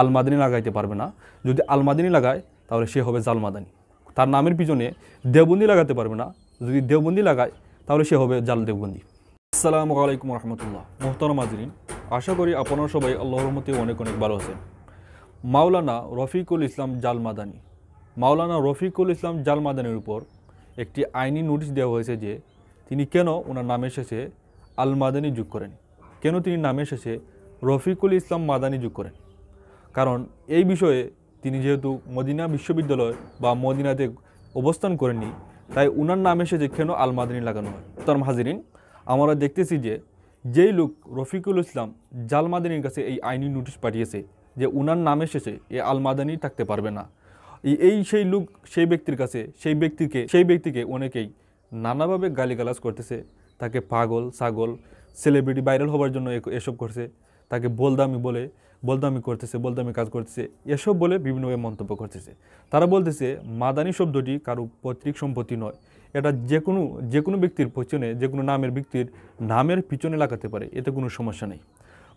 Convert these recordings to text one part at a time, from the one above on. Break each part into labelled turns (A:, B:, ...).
A: আলমাদানি লাগাইতে পারবে না যদি আলমাদানি লাগায় তাহলে সে হবে জালমাদানি তার নামের পিছনে দেওবন্দি লাগাতে পারবে না যদি দেওবন্দি লাগায় তাহলে সে হবে জাল দেববন্দি আসসালামু আলাইকুম রহমতুল্লাহ মোহতারম মাজরিন আশা করি আপনারা সবাই আল্লাহর মতে অনেক অনেক ভালো আছেন মাওলানা রফিকুল ইসলাম জালমাদানি মাওলানা রফিকুল ইসলাম জালমাদানির উপর একটি আইনি নোটিশ দেওয়া হয়েছে যে তিনি কেন ওনার নামের শেষে আল মাদানি যোগ করেন কেন তিনি নামের শেষে রফিকুল ইসলাম মাদানি যোগ করেন কারণ এই বিষয়ে তিনি যেহেতু মদিনা বিশ্ববিদ্যালয় বা মদিনাতে অবস্থান করেননি তাই উনার নামে সে কেন আল লাগানো হয় তার হাজিরিন আমরা দেখতেছি যে যেই লোক রফিকুল ইসলাম জাল মাদানির কাছে এই আইনি নোটিশ পাঠিয়েছে যে উনার নামে শেষে এ আল মাদানি থাকতে পারবে না এই সেই লোক সেই ব্যক্তির কাছে সেই ব্যক্তিকে সেই ব্যক্তিকে অনেকেই নানাভাবে গালিগালাজ করতেছে তাকে পাগল ছাগল সেলিব্রিটি ভাইরাল হবার জন্য এসব করছে তাকে বোলদামি বলে বলদামি করতেছে বলদামি কাজ করতেছে এসব বলে বিভিন্নভাবে মন্তব্য করতেছে তারা বলতেছে মাদানি শব্দটি কারো পৈতৃক সম্পত্তি নয় এটা যে কোনো যে কোনো ব্যক্তির পেছনে যে কোনো নামের ব্যক্তির নামের পিছনে লাগাতে পারে এতে কোনো সমস্যা নেই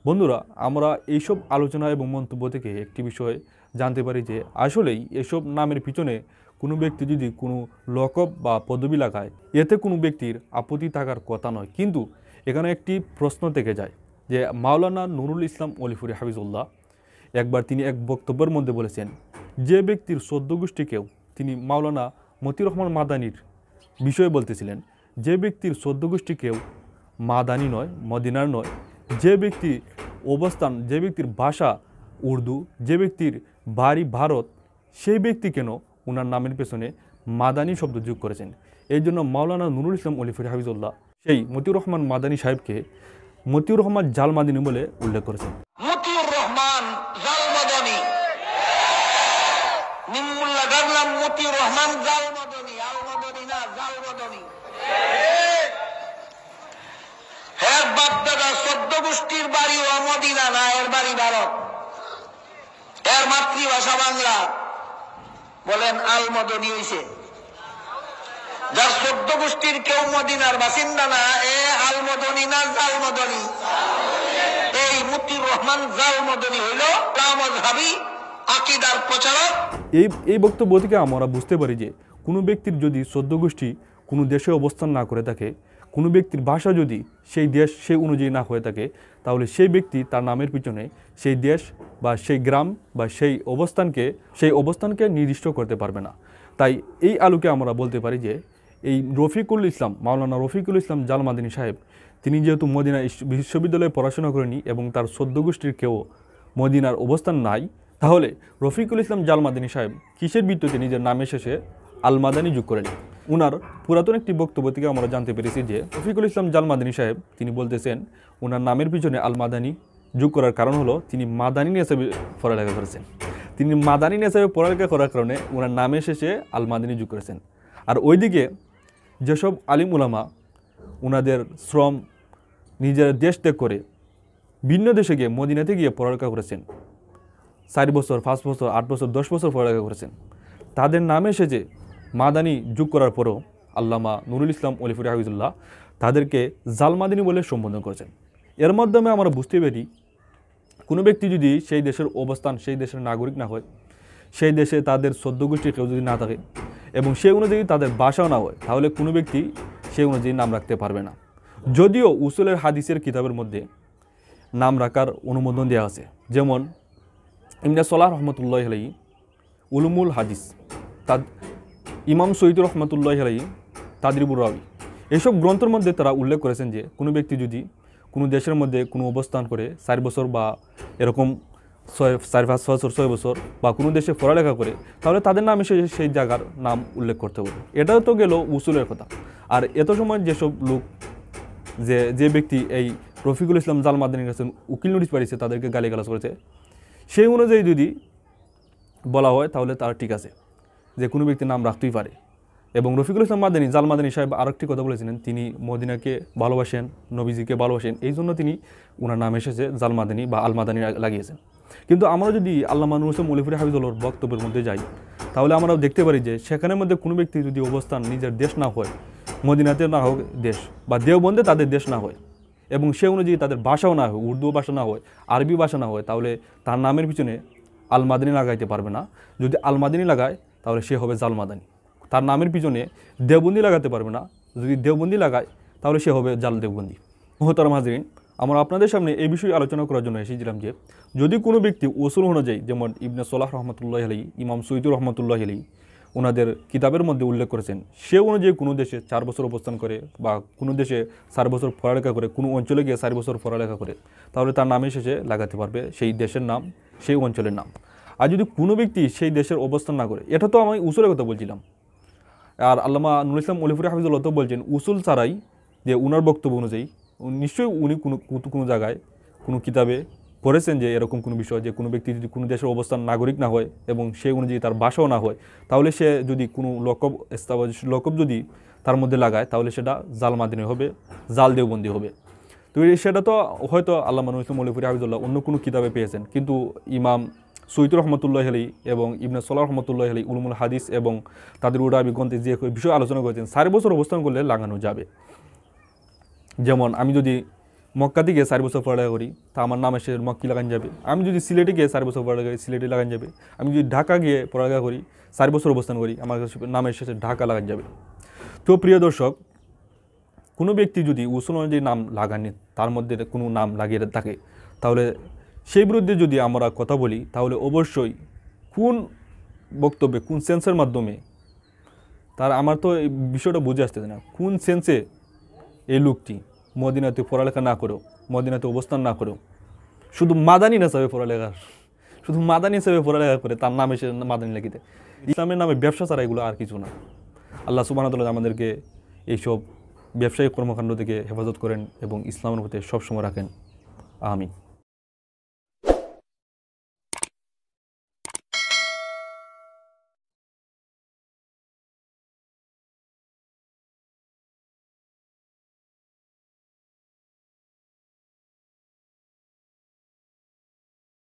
A: বন্ধুরা আমরা এইসব আলোচনা এবং মন্তব্য থেকে একটি বিষয় জানতে পারি যে আসলেই এসব নামের পিছনে কোনো ব্যক্তি যদি কোনো লকব বা পদবি লাগায় এতে কোনো ব্যক্তির আপত্তি থাকার কথা নয় কিন্তু এখানে একটি প্রশ্ন থেকে যায় যে মাওলানা নুরুল ইসলাম অলিফুরি হাফিজুল্লাহ একবার তিনি এক বক্তব্যের মধ্যে বলেছেন যে ব্যক্তির সদ্য গোষ্ঠীকেও তিনি মাওলানা মতিউর রহমান মাদানির বিষয়ে বলতেছিলেন যে ব্যক্তির সদ্য গোষ্ঠীকেও মাদানি নয় মদিনার নয় যে ব্যক্তি অবস্থান যে ব্যক্তির ভাষা উর্দু যে ব্যক্তির বাড়ি ভারত সেই ব্যক্তি কেন ওনার নামের পেছনে মাদানি শব্দ যোগ করেছেন এই জন্য মাওলানা নুরুল ইসলাম অলিফুরি হাফিজুল্লাহ সেই মতিউর রহমান মাদানি সাহেবকে মতিউর রহমান জালমাদিনী বলে উল্লেখ করেছেন হ্যাঁ, বাপ দাদা বাড়ি এর ভারত এর মাতৃভাষা বাংলা বলেন আলমদনী হইছে যার চোদ্দ গোষ্ঠীর কেউ মদিনার বাসিন্দা না এ আলমদনি না জালমদনি এই মুক্তি রহমান জালমদনি হইল রামি আকিদার প্রচারক এই এই বক্তব্য থেকে আমরা বুঝতে পারি যে কোনো ব্যক্তির যদি চোদ্দ গোষ্ঠী কোনো দেশে অবস্থান না করে থাকে কোনো ব্যক্তির ভাষা যদি সেই দেশ সেই অনুযায়ী না হয়ে থাকে তাহলে সেই ব্যক্তি তার নামের পিছনে সেই দেশ বা সেই গ্রাম বা সেই অবস্থানকে সেই অবস্থানকে নির্দিষ্ট করতে পারবে না তাই এই আলোকে আমরা বলতে পারি যে এই রফিকুল ইসলাম মাওলানা রফিকুল ইসলাম জালমাদিনী সাহেব তিনি যেহেতু মদিনা বিশ্ববিদ্যালয়ে পড়াশোনা করেনি এবং তার গোষ্ঠীর কেউ মদিনার অবস্থান নাই তাহলে রফিকুল ইসলাম জালমাদিনী সাহেব কিসের ভিত্তিতে নিজের নামে শেষে আলমাদানি যোগ করেন উনার পুরাতন একটি বক্তব্য থেকে আমরা জানতে পেরেছি যে রফিকুল ইসলাম জালমাদানি সাহেব তিনি বলতেছেন ওনার নামের পিছনে আলমাদানি যোগ করার কারণ হলো তিনি মাদানি হিসেবে পড়ালেখা করেছেন তিনি মাদানি হিসেবে পড়ালেখা করার কারণে ওনার নামে শেষে আলমাদানি যোগ করেছেন আর ওইদিকে যেসব আলিম উলামা ওনাদের শ্রম নিজের দেশ ত্যাগ করে ভিন্ন দেশে গিয়ে মদিনাতে গিয়ে পড়ালেখা করেছেন চার বছর পাঁচ বছর আট বছর দশ বছর পড়ালেখা করেছেন তাদের নামে এসেছে মাদানি যোগ করার পরও আল্লামা নুরুল ইসলাম অলিফুর হাফিজুল্লাহ তাদেরকে জালমাদিনি বলে সম্বোধন করেছেন এর মাধ্যমে আমরা বুঝতে পারি কোনো ব্যক্তি যদি সেই দেশের অবস্থান সেই দেশের নাগরিক না হয় সেই দেশে তাদের সদ্যগোষ্ঠী কেউ যদি না থাকে এবং সে অনুযায়ী তাদের বাসাও না হয় তাহলে কোনো ব্যক্তি সে অনুযায়ী নাম রাখতে পারবে না যদিও উসুলের হাদিসের কিতাবের মধ্যে নাম রাখার অনুমোদন দেওয়া আছে যেমন ইমনা সোলাহ রহমতুল্লাহ হেলাই উলুমুল হাদিস তাদ ইমাম সৈদুর রহমতুল্লাহ হেলাই তাদরিবুর রাবি এসব গ্রন্থের মধ্যে তারা উল্লেখ করেছেন যে কোনো ব্যক্তি যদি কোনো দেশের মধ্যে কোনো অবস্থান করে চার বছর বা এরকম ছয় চার পাঁচ ছয় বছর ছয় বছর বা কোনো দেশে পড়ালেখা করে তাহলে তাদের নামে সে সেই জায়গার নাম উল্লেখ করতে হবে এটাও তো গেল উসুলের কথা আর এত সময় যেসব লোক যে যে ব্যক্তি এই রফিকুল ইসলাম জাল মাদানির কাছে উকিল নোটিশ পাঠিয়েছে তাদেরকে গালিগালাজ করেছে সেই অনুযায়ী যদি বলা হয় তাহলে তার ঠিক আছে যে কোনো ব্যক্তির নাম রাখতেই পারে এবং রফিকুল ইসলাম মাদানী জাল মাদানী সাহেব আরেকটি কথা বলেছিলেন তিনি মদিনাকে ভালোবাসেন নবীজিকে ভালোবাসেন এই জন্য তিনি ওনার নাম এসেছে জাল মাদানী বা আল মাদানী লাগিয়েছেন কিন্তু আমরা যদি আল্লাহ মানুষ মলিফুরি হাফিজুল্লোর বক্তব্যের মধ্যে যাই তাহলে আমরা দেখতে পারি যে সেখানের মধ্যে কোনো ব্যক্তি যদি অবস্থান নিজের দেশ না হয় মদিনাতে না হোক দেশ বা দেওবন্দে তাদের দেশ না হয় এবং সে অনুযায়ী তাদের ভাষাও না হয় উর্দু ভাষা না হয় আরবি ভাষা না হয় তাহলে তার নামের পিছনে আলমাদানি লাগাইতে পারবে না যদি আলমাদানি লাগায় তাহলে সে হবে জালমাদানি তার নামের পিছনে দেওবন্দি লাগাতে পারবে না যদি দেওবন্দি লাগায় তাহলে সে হবে জাল দেওবন্দি মোহতারম মাজরিন আমরা আপনাদের সামনে এই বিষয়ে আলোচনা করার জন্য এসেছিলাম যে যদি কোনো ব্যক্তি ওসুল অনুযায়ী যেমন ইবনে সোলাহ রহমতুল্লাহ আলী ইমাম সৈদুর রহমতুল্লাহ আলী ওনাদের কিতাবের মধ্যে উল্লেখ করেছেন সে অনুযায়ী কোনো দেশে চার বছর অবস্থান করে বা কোনো দেশে চার বছর পড়ালেখা করে কোনো অঞ্চলে গিয়ে চার বছর পড়ালেখা করে তাহলে তার নামে শেষে লাগাতে পারবে সেই দেশের নাম সেই অঞ্চলের নাম আর যদি কোনো ব্যক্তি সেই দেশের অবস্থান না করে এটা তো আমি উসুলের কথা বলছিলাম আর আল্লামা নুল ইসলাম অলিফুর হাফিজুল্লাহ তো বলছেন উসুল ছাড়াই যে উনার বক্তব্য অনুযায়ী নিশ্চয়ই উনি কোনো কোনো জায়গায় কোনো কিতাবে পড়েছেন যে এরকম কোনো বিষয় যে কোনো ব্যক্তি যদি কোনো দেশের অবস্থান নাগরিক না হয় এবং সেই অনুযায়ী তার বাসাও না হয় তাহলে সে যদি কোনো লকব লকব যদি তার মধ্যে লাগায় তাহলে সেটা জাল মাদিনী হবে জাল দেওবন্দি হবে তো সেটা তো হয়তো আল্লাহ মানুষ মলিফুরি হাবিদুল্লাহ অন্য কোনো কিতাবে পেয়েছেন কিন্তু ইমাম সৈতুর রহমতুল্লাহ আলী এবং ইবনে সোল্লা রহমতুল্লাহ আলী উলমুল হাদিস এবং তাদের উড়াবি গ্রন্থে যে বিষয়ে আলোচনা করেছেন চার বছর অবস্থান করলে লাগানো যাবে যেমন আমি যদি মক্কা থেকে চার বছর পড়ালেখা করি তা আমার নাম এসে মক্কি লাগান যাবে আমি যদি সিলেটে গিয়ে চার বছর পড়ালেখা করি সিলেটে লাগান যাবে আমি যদি ঢাকা গিয়ে পড়ালেখা করি চার বছর অবস্থান করি আমার নামের শেষে ঢাকা লাগান যাবে তো প্রিয় দর্শক কোনো ব্যক্তি যদি উসুল অনুযায়ী নাম লাগানি তার মধ্যে কোনো নাম লাগিয়ে থাকে তাহলে সেই বিরুদ্ধে যদি আমরা কথা বলি তাহলে অবশ্যই কোন বক্তব্যে কোন সেন্সের মাধ্যমে তার আমার তো এই বিষয়টা বুঝে আসতেছে না কোন সেন্সে এই লোকটি মদিনাতে পড়ালেখা না করেও মদিনাতে অবস্থান না করেও শুধু মাদানি হিসাবে পড়ালেখা শুধু মাদানি হিসাবে পড়ালেখা করে তার নামে সে মাদানি লেখিতে ইসলামের নামে ব্যবসা ছাড়া এগুলো আর কিছু না আল্লাহ সুবাহতাল্লাহ আমাদেরকে এইসব ব্যবসায়িক কর্মকাণ্ড থেকে হেফাজত করেন এবং ইসলামের প্রতি সবসময় রাখেন আমি